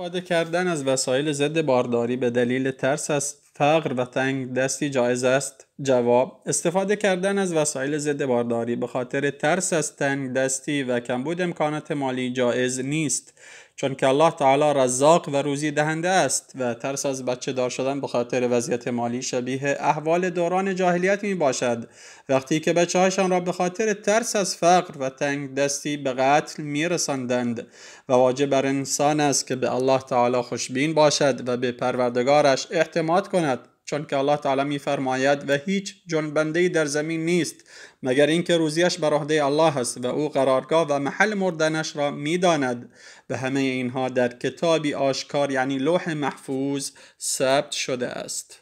استفاده کردن از وسایل ضد بارداری به دلیل ترس از فقر و تنگ دستی جایز است جواب استفاده کردن از وسایل ضد بارداری به خاطر ترس از تنگ دستی و کمبود امکانات مالی جایز نیست چون که الله تعالی رزاق و روزی دهنده است و ترس از بچه دار شدن به خاطر وضعیت مالی شبیه احوال دوران جاهلیت می باشد وقتی که بچه هایشان را به خاطر ترس از فقر و تنگ دستی به قتل می رسندند و واجب بر انسان است که به الله تعالی خوشبین باشد و به پروردگارش اعتماد کند چون که الله تعالی می فرماید و هیچ جنبنده در زمین نیست مگر اینکه روزیش بر عهده الله است و او قرارگاه و محل مردنش را میداند به همه اینها در کتابی آشکار یعنی لوح محفوظ ثبت شده است